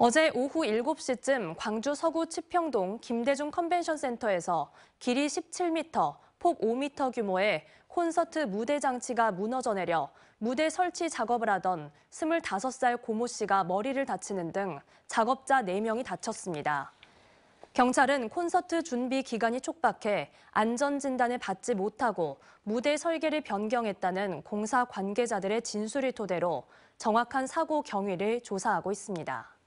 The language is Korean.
어제 오후 7시쯤 광주 서구 치평동 김대중 컨벤션 센터에서 길이 17m, 폭 5m 규모의 콘서트 무대 장치가 무너져 내려 무대 설치 작업을 하던 25살 고모 씨가 머리를 다치는 등 작업자 4명이 다쳤습니다. 경찰은 콘서트 준비 기간이 촉박해 안전진단을 받지 못하고 무대 설계를 변경했다는 공사 관계자들의 진술을 토대로 정확한 사고 경위를 조사하고 있습니다.